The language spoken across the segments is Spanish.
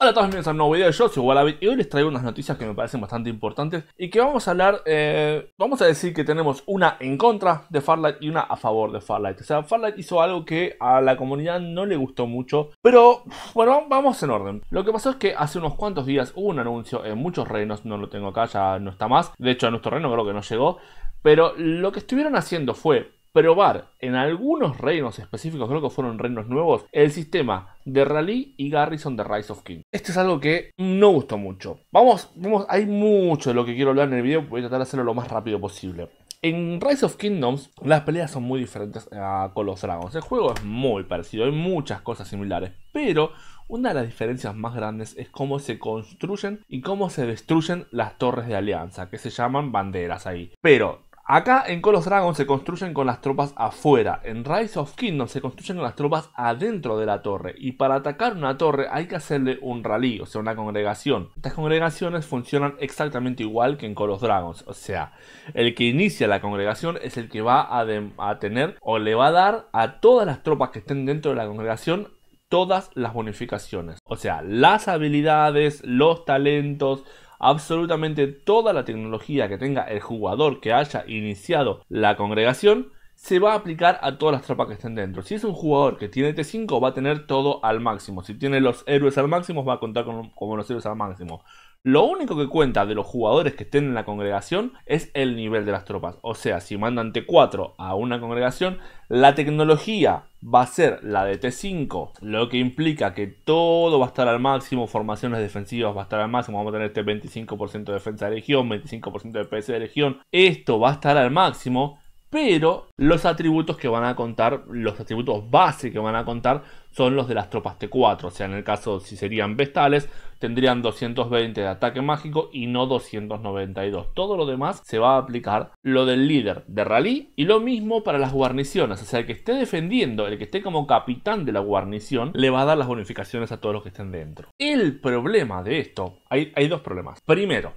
Hola a todos, bienvenidos a un nuevo video, yo soy Wallabit y hoy les traigo unas noticias que me parecen bastante importantes y que vamos a hablar, eh, vamos a decir que tenemos una en contra de Farlight y una a favor de Farlight. O sea, Farlight hizo algo que a la comunidad no le gustó mucho, pero bueno, vamos en orden. Lo que pasó es que hace unos cuantos días hubo un anuncio en muchos reinos, no lo tengo acá, ya no está más, de hecho a nuestro reino creo que no llegó, pero lo que estuvieron haciendo fue probar en algunos reinos específicos, creo que fueron reinos nuevos, el sistema de Rally y Garrison de Rise of King. Esto es algo que no gustó mucho. Vamos, vamos, hay mucho de lo que quiero hablar en el video, voy a tratar de hacerlo lo más rápido posible. En Rise of Kingdoms las peleas son muy diferentes a Call Dragons. El juego es muy parecido, hay muchas cosas similares, pero una de las diferencias más grandes es cómo se construyen y cómo se destruyen las torres de alianza, que se llaman banderas ahí. Pero Acá en Call of Dragons se construyen con las tropas afuera, en Rise of Kingdom se construyen con las tropas adentro de la torre y para atacar una torre hay que hacerle un rally, o sea, una congregación. Estas congregaciones funcionan exactamente igual que en Call of Dragons, o sea, el que inicia la congregación es el que va a tener o le va a dar a todas las tropas que estén dentro de la congregación todas las bonificaciones, o sea, las habilidades, los talentos, absolutamente toda la tecnología que tenga el jugador que haya iniciado la congregación se va a aplicar a todas las tropas que estén dentro. Si es un jugador que tiene T5 va a tener todo al máximo. Si tiene los héroes al máximo va a contar con, como los héroes al máximo. Lo único que cuenta de los jugadores que estén en la congregación es el nivel de las tropas. O sea, si mandan T4 a una congregación, la tecnología va a ser la de T5, lo que implica que todo va a estar al máximo, formaciones defensivas va a estar al máximo, vamos a tener este 25% de defensa de legión, 25% de PS de legión, esto va a estar al máximo pero los atributos que van a contar, los atributos base que van a contar, son los de las tropas T4. O sea, en el caso, si serían vestales, tendrían 220 de ataque mágico y no 292. Todo lo demás se va a aplicar lo del líder de rally y lo mismo para las guarniciones. O sea, el que esté defendiendo, el que esté como capitán de la guarnición, le va a dar las bonificaciones a todos los que estén dentro. El problema de esto, hay, hay dos problemas. Primero,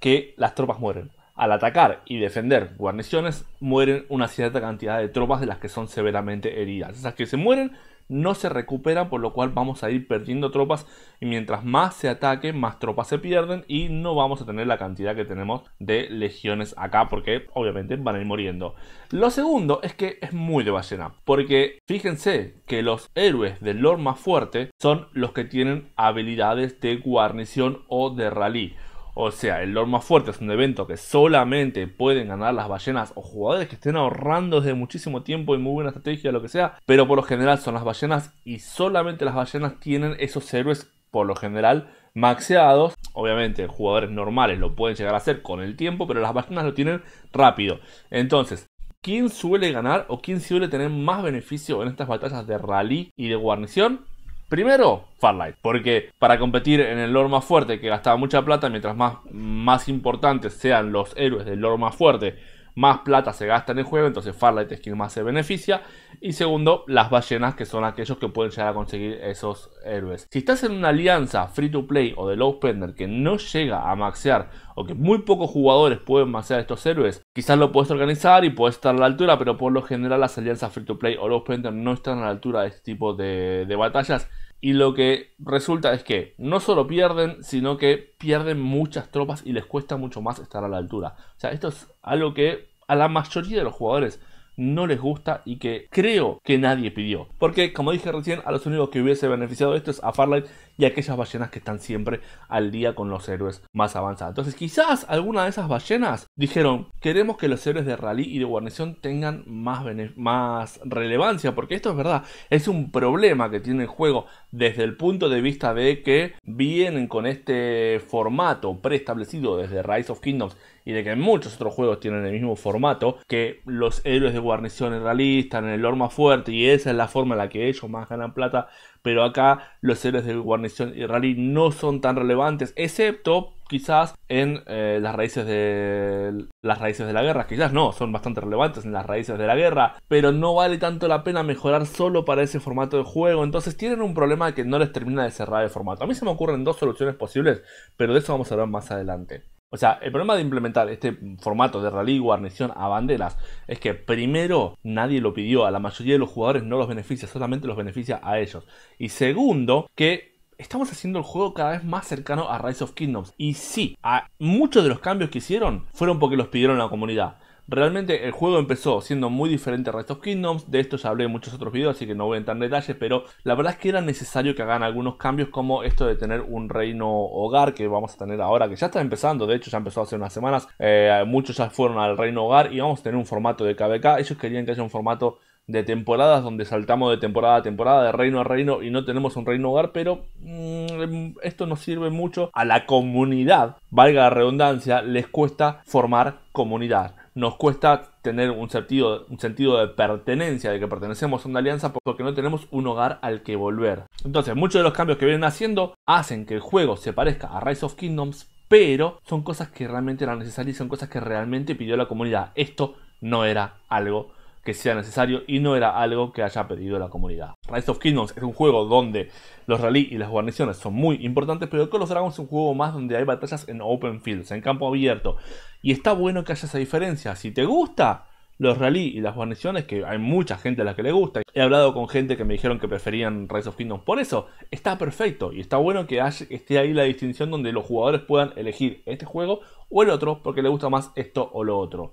que las tropas mueren. Al atacar y defender guarniciones, mueren una cierta cantidad de tropas de las que son severamente heridas. Esas que se mueren no se recuperan, por lo cual vamos a ir perdiendo tropas y mientras más se ataque, más tropas se pierden y no vamos a tener la cantidad que tenemos de legiones acá porque obviamente van a ir muriendo. Lo segundo es que es muy de ballena, porque fíjense que los héroes del Lord más fuerte son los que tienen habilidades de guarnición o de rally. O sea, el Lord más fuerte es un evento que solamente pueden ganar las ballenas o jugadores que estén ahorrando desde muchísimo tiempo y muy buena estrategia, lo que sea. Pero por lo general son las ballenas y solamente las ballenas tienen esos héroes, por lo general, maxeados. Obviamente, jugadores normales lo pueden llegar a hacer con el tiempo, pero las ballenas lo tienen rápido. Entonces, ¿quién suele ganar o quién suele tener más beneficio en estas batallas de rally y de guarnición? Primero, Farlight, porque para competir en el lore más fuerte que gastaba mucha plata, mientras más, más importantes sean los héroes del lore más fuerte, más plata se gasta en el juego, entonces Farlight es quien más se beneficia. Y segundo, las ballenas, que son aquellos que pueden llegar a conseguir esos héroes. Si estás en una alianza free to play o de low spender que no llega a maxear o que muy pocos jugadores pueden maxear estos héroes, quizás lo puedes organizar y puedes estar a la altura, pero por lo general las alianzas free to play o low spender no están a la altura de este tipo de batallas y lo que resulta es que no solo pierden, sino que pierden muchas tropas y les cuesta mucho más estar a la altura. O sea, esto es algo que a la mayoría de los jugadores no les gusta y que creo que nadie pidió. Porque, como dije recién, a los únicos que hubiese beneficiado esto es a Farlight y aquellas ballenas que están siempre al día con los héroes más avanzados. Entonces, quizás alguna de esas ballenas dijeron: Queremos que los héroes de rally y de guarnición tengan más, más relevancia, porque esto es verdad, es un problema que tiene el juego desde el punto de vista de que vienen con este formato preestablecido desde Rise of Kingdoms y de que muchos otros juegos tienen el mismo formato, que los héroes de guarnición Están en el lore más fuerte, y esa es la forma en la que ellos más ganan plata, pero acá los héroes de guarnición y rally no son tan relevantes, excepto quizás en eh, las raíces de las raíces de la guerra, quizás no, son bastante relevantes en las raíces de la guerra, pero no vale tanto la pena mejorar solo para ese formato de juego, entonces tienen un problema que no les termina de cerrar el formato. A mí se me ocurren dos soluciones posibles, pero de eso vamos a hablar más adelante. O sea, el problema de implementar este formato de rally guarnición a banderas es que primero nadie lo pidió, a la mayoría de los jugadores no los beneficia, solamente los beneficia a ellos. Y segundo, que estamos haciendo el juego cada vez más cercano a Rise of Kingdoms. Y sí, a muchos de los cambios que hicieron fueron porque los pidieron la comunidad. Realmente el juego empezó siendo muy diferente a Rest of Kingdoms, de esto ya hablé en muchos otros videos, así que no voy a entrar en detalles, pero la verdad es que era necesario que hagan algunos cambios como esto de tener un reino hogar que vamos a tener ahora, que ya está empezando, de hecho ya empezó hace unas semanas, eh, muchos ya fueron al reino hogar y vamos a tener un formato de KBK, ellos querían que haya un formato de temporadas donde saltamos de temporada a temporada, de reino a reino y no tenemos un reino hogar, pero mm, esto nos sirve mucho a la comunidad, valga la redundancia, les cuesta formar comunidad nos cuesta tener un sentido, un sentido de pertenencia, de que pertenecemos a una alianza porque no tenemos un hogar al que volver. Entonces, muchos de los cambios que vienen haciendo hacen que el juego se parezca a Rise of Kingdoms, pero son cosas que realmente eran necesarias y son cosas que realmente pidió la comunidad. Esto no era algo que sea necesario y no era algo que haya pedido la comunidad. Rise of Kingdoms es un juego donde los rally y las guarniciones son muy importantes, pero Call of Dragons es un juego más donde hay batallas en open fields, en campo abierto. Y está bueno que haya esa diferencia. Si te gusta los rally y las guarniciones, que hay mucha gente a la que le gusta, he hablado con gente que me dijeron que preferían Rise of Kingdoms. Por eso, está perfecto y está bueno que esté ahí la distinción donde los jugadores puedan elegir este juego o el otro porque le gusta más esto o lo otro.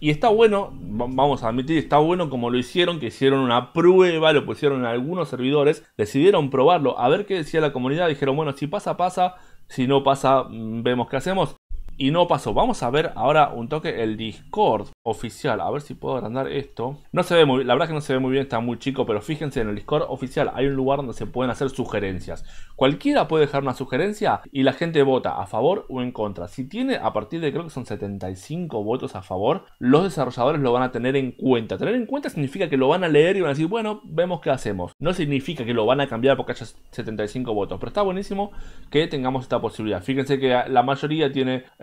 Y está bueno, vamos a admitir, está bueno como lo hicieron, que hicieron una prueba, lo pusieron en algunos servidores, decidieron probarlo, a ver qué decía la comunidad, dijeron, bueno, si pasa, pasa, si no pasa, mm, vemos qué hacemos y no pasó. Vamos a ver ahora un toque el Discord oficial. A ver si puedo agrandar esto. No se ve muy La verdad que no se ve muy bien, está muy chico. Pero fíjense, en el Discord oficial hay un lugar donde se pueden hacer sugerencias. Cualquiera puede dejar una sugerencia y la gente vota a favor o en contra. Si tiene a partir de creo que son 75 votos a favor, los desarrolladores lo van a tener en cuenta. Tener en cuenta significa que lo van a leer y van a decir, bueno, vemos qué hacemos. No significa que lo van a cambiar porque haya 75 votos. Pero está buenísimo que tengamos esta posibilidad. Fíjense que la mayoría tiene...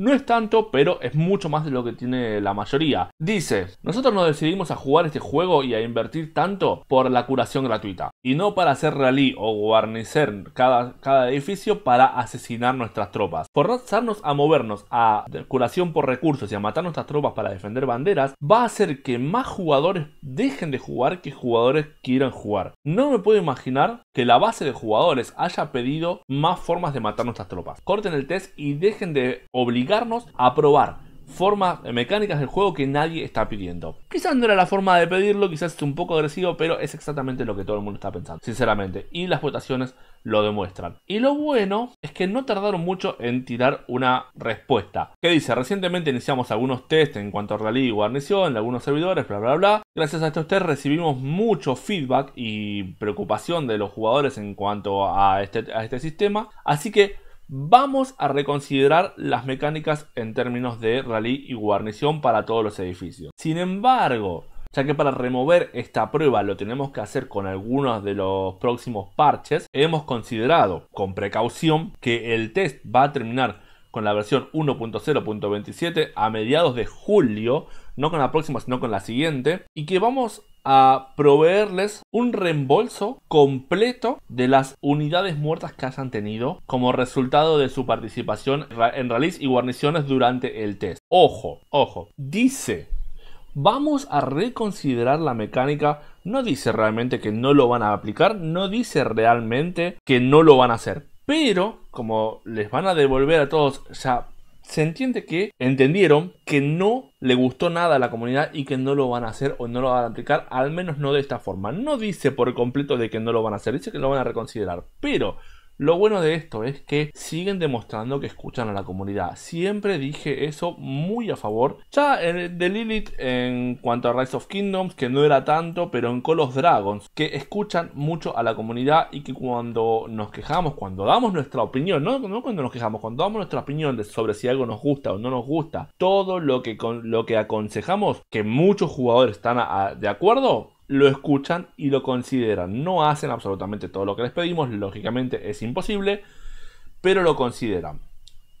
No es tanto, pero es mucho más de lo que tiene la mayoría. Dice, nosotros nos decidimos a jugar este juego y a invertir tanto por la curación gratuita, y no para hacer rally o guarnecer cada, cada edificio para asesinar nuestras tropas. Forzarnos a movernos a curación por recursos y a matar nuestras tropas para defender banderas va a hacer que más jugadores dejen de jugar que jugadores quieran jugar. No me puedo imaginar que la base de jugadores haya pedido más formas de matar nuestras tropas. Corten el test y dejen de obligar a probar formas mecánicas del juego que nadie está pidiendo. Quizás no era la forma de pedirlo, quizás es un poco agresivo, pero es exactamente lo que todo el mundo está pensando, sinceramente. Y las votaciones lo demuestran. Y lo bueno es que no tardaron mucho en tirar una respuesta. Que dice, recientemente iniciamos algunos test en cuanto a rally y guarnición en algunos servidores, bla, bla, bla. Gracias a estos test recibimos mucho feedback y preocupación de los jugadores en cuanto a este, este sistema. Así que Vamos a reconsiderar las mecánicas en términos de rally y guarnición para todos los edificios. Sin embargo, ya que para remover esta prueba lo tenemos que hacer con algunos de los próximos parches, hemos considerado con precaución que el test va a terminar con la versión 1.0.27 a mediados de julio, no con la próxima sino con la siguiente, y que vamos a proveerles un reembolso completo de las unidades muertas que hayan tenido como resultado de su participación en release y guarniciones durante el test. Ojo, ojo, dice, vamos a reconsiderar la mecánica, no dice realmente que no lo van a aplicar, no dice realmente que no lo van a hacer, pero como les van a devolver a todos ya se entiende que entendieron que no le gustó nada a la comunidad y que no lo van a hacer o no lo van a aplicar, al menos no de esta forma. No dice por completo de que no lo van a hacer, dice que lo van a reconsiderar, pero lo bueno de esto es que siguen demostrando que escuchan a la comunidad. Siempre dije eso muy a favor. Ya de Lilith en cuanto a Rise of Kingdoms, que no era tanto, pero en Call of Dragons, que escuchan mucho a la comunidad y que cuando nos quejamos, cuando damos nuestra opinión, no, cuando nos quejamos, cuando damos nuestra opinión sobre si algo nos gusta o no nos gusta, todo lo que, lo que aconsejamos, que muchos jugadores están de acuerdo, lo escuchan y lo consideran. No hacen absolutamente todo lo que les pedimos, lógicamente es imposible, pero lo consideran.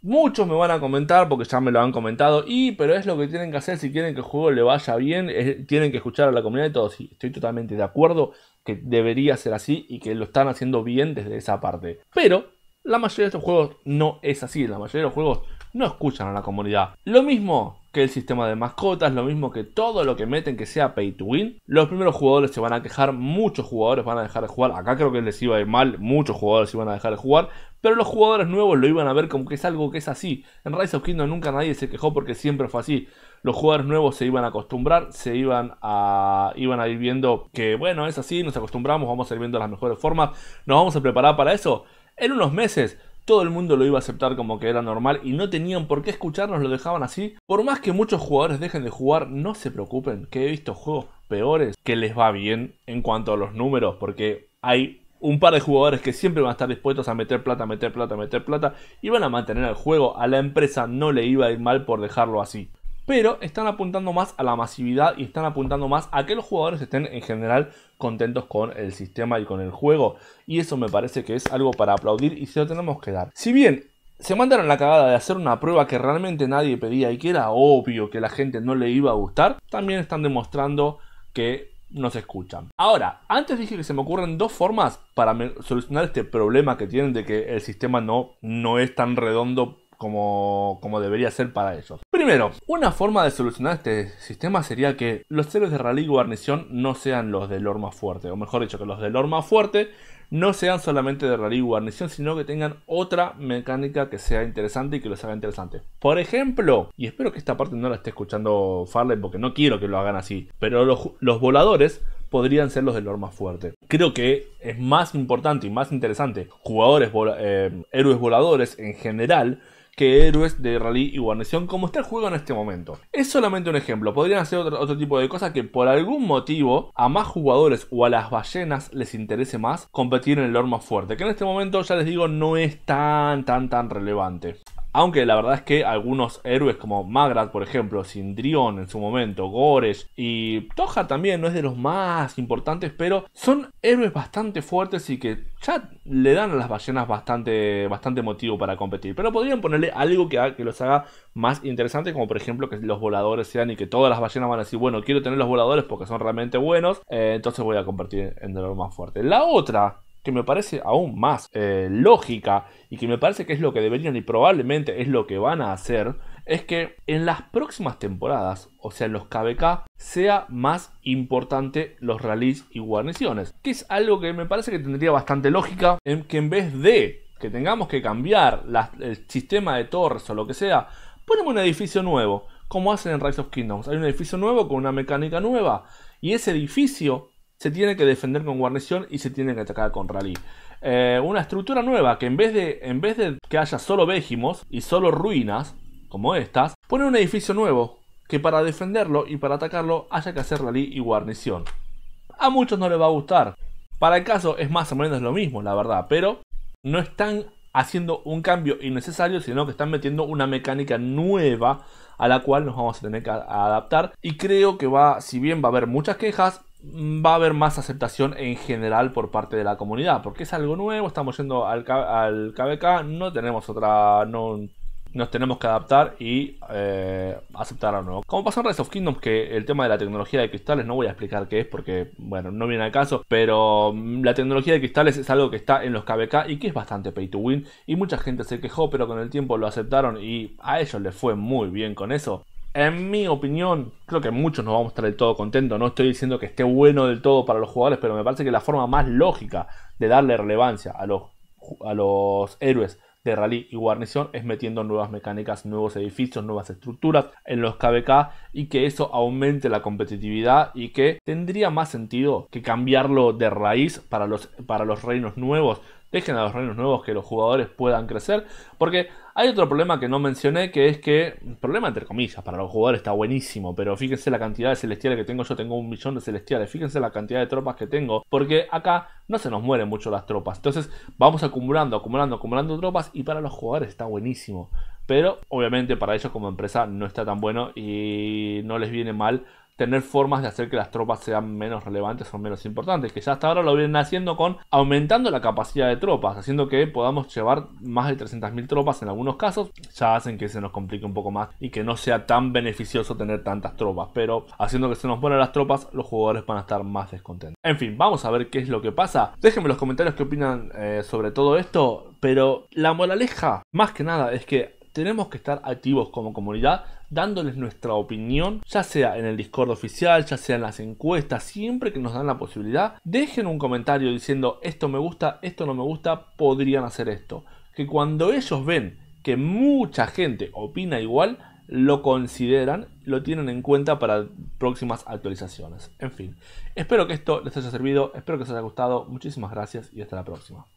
Muchos me van a comentar porque ya me lo han comentado y pero es lo que tienen que hacer si quieren que el juego le vaya bien, tienen que escuchar a la comunidad y todo. estoy totalmente de acuerdo que debería ser así y que lo están haciendo bien desde esa parte. Pero la mayoría de estos juegos no es así, la mayoría de los juegos no escuchan a la comunidad. Lo mismo que el sistema de mascotas, lo mismo que todo lo que meten que sea pay to win. Los primeros jugadores se van a quejar, muchos jugadores van a dejar de jugar. Acá creo que les iba a ir mal, muchos jugadores iban a dejar de jugar. Pero los jugadores nuevos lo iban a ver como que es algo que es así. En Rise of Kingdom nunca nadie se quejó porque siempre fue así. Los jugadores nuevos se iban a acostumbrar, se iban a, iban a ir viendo que bueno, es así, nos acostumbramos, vamos a ir viendo las mejores formas, nos vamos a preparar para eso. En unos meses todo el mundo lo iba a aceptar como que era normal y no tenían por qué escucharnos, lo dejaban así. Por más que muchos jugadores dejen de jugar, no se preocupen, que he visto juegos peores que les va bien en cuanto a los números, porque hay un par de jugadores que siempre van a estar dispuestos a meter plata, meter plata, meter plata y van a mantener el juego. A la empresa no le iba a ir mal por dejarlo así pero están apuntando más a la masividad y están apuntando más a que los jugadores estén en general contentos con el sistema y con el juego. Y eso me parece que es algo para aplaudir y se lo tenemos que dar. Si bien se mandaron la cagada de hacer una prueba que realmente nadie pedía y que era obvio que la gente no le iba a gustar, también están demostrando que nos escuchan. Ahora, antes dije que se me ocurren dos formas para solucionar este problema que tienen de que el sistema no, no es tan redondo como, como debería ser para ellos. Primero, una forma de solucionar este sistema sería que los héroes de rally y guarnición no sean los de lore más fuerte, o mejor dicho, que los de lore más fuerte no sean solamente de rally y guarnición, sino que tengan otra mecánica que sea interesante y que los haga interesantes Por ejemplo, y espero que esta parte no la esté escuchando Farley porque no quiero que lo hagan así, pero los, voladores podrían ser los del lore más fuerte. Creo que es más importante y más interesante jugadores, eh, héroes voladores en general que héroes de rally y guarnición como está el juego en este momento. Es solamente un ejemplo, podrían hacer otro, tipo de cosas que por algún motivo a más jugadores o a las ballenas les interese más competir en el lore más fuerte, que en este momento ya les digo no es tan tan tan relevante. Aunque la verdad es que algunos héroes como Magrat, por ejemplo, Sindrion en su momento, Gores y Toja también no es de los más importantes, pero son héroes bastante fuertes y que ya le dan a las ballenas bastante, bastante motivo para competir. Pero podrían ponerle algo que, los haga más interesantes, como por ejemplo que los voladores sean y que todas las ballenas van a decir, bueno, quiero tener los voladores porque son realmente buenos, eh, entonces voy a convertir en lo más fuerte. La otra que me parece aún más eh, lógica y que me parece que es lo que deberían y probablemente es lo que van a hacer, es que en las próximas temporadas, o sea en los KBK, sea más importante los rallies y guarniciones. Que es algo que me parece que tendría bastante lógica, en que en vez de que tengamos que cambiar el sistema de torres o lo que sea, ponemos un edificio nuevo, como hacen en Rise of Kingdoms. Hay un edificio nuevo con una mecánica nueva y ese edificio se tiene que defender con guarnición y se tiene que atacar con rally. Eh, una estructura nueva que en vez, de, en vez de que haya solo vejimos y solo ruinas, como estas, pone un edificio nuevo que para defenderlo y para atacarlo haya que hacer rally y guarnición. A muchos no les va a gustar. Para el caso es más o menos lo mismo, la verdad, pero no están haciendo un cambio innecesario, sino que están metiendo una mecánica nueva a la cual nos vamos a tener que adaptar. Y creo que va, si bien va a haber muchas quejas, Mm, va a haber más aceptación en general por parte de la comunidad, porque es algo nuevo, estamos yendo al, KvK, no tenemos otra, no, nos tenemos que adaptar y eh, aceptar a nuevo. Como pasó en Rise of Kingdoms, que el tema de la tecnología de cristales, no voy a explicar qué es porque, bueno, no viene al caso, pero mm, la tecnología de cristales es algo que está en los KBK y que es bastante pay to win. Y mucha gente se quejó, pero con el tiempo lo aceptaron y a ellos les fue muy bien con eso en mi opinión, creo que muchos no vamos a estar del todo contentos. No estoy diciendo que esté bueno del todo para los jugadores, pero me parece que la forma más lógica de darle relevancia a los, a los héroes de rally y guarnición es metiendo nuevas mecánicas, nuevos edificios, nuevas estructuras en los KBK y que eso aumente la competitividad y que tendría más sentido que cambiarlo de raíz para los, para los reinos nuevos Dejen a los reinos nuevos que los jugadores puedan crecer. Porque hay otro problema que no mencioné, que es que, problema entre comillas, para los jugadores está buenísimo, pero fíjense la cantidad de celestiales que tengo, yo tengo un millón de celestiales, fíjense la cantidad de tropas que tengo, porque acá no se nos mueren mucho las tropas. Entonces vamos acumulando, acumulando, acumulando tropas y para los jugadores está buenísimo. Pero obviamente para ellos como empresa no está tan bueno y no les viene mal tener formas de hacer que las tropas sean menos relevantes o menos importantes, que ya hasta ahora lo vienen haciendo con aumentando la capacidad de tropas, haciendo que podamos llevar más de 300.000 tropas en algunos casos, ya hacen que se nos complique un poco más y que no sea tan beneficioso tener tantas tropas, pero haciendo que se nos mueran las tropas, los jugadores van a estar más descontentos. En fin, vamos a ver qué es lo que pasa. Déjenme en los comentarios qué opinan eh, sobre todo esto, pero la moraleja, más que nada, es que tenemos que estar activos como comunidad dándoles nuestra opinión, ya sea en el Discord oficial, ya sea en las encuestas, siempre que nos dan la posibilidad, dejen un comentario diciendo esto me gusta, esto no me gusta, podrían hacer esto. Que cuando ellos ven que mucha gente opina igual, lo consideran, lo tienen en cuenta para próximas actualizaciones. En fin, espero que esto les haya servido, espero que os haya gustado, muchísimas gracias y hasta la próxima.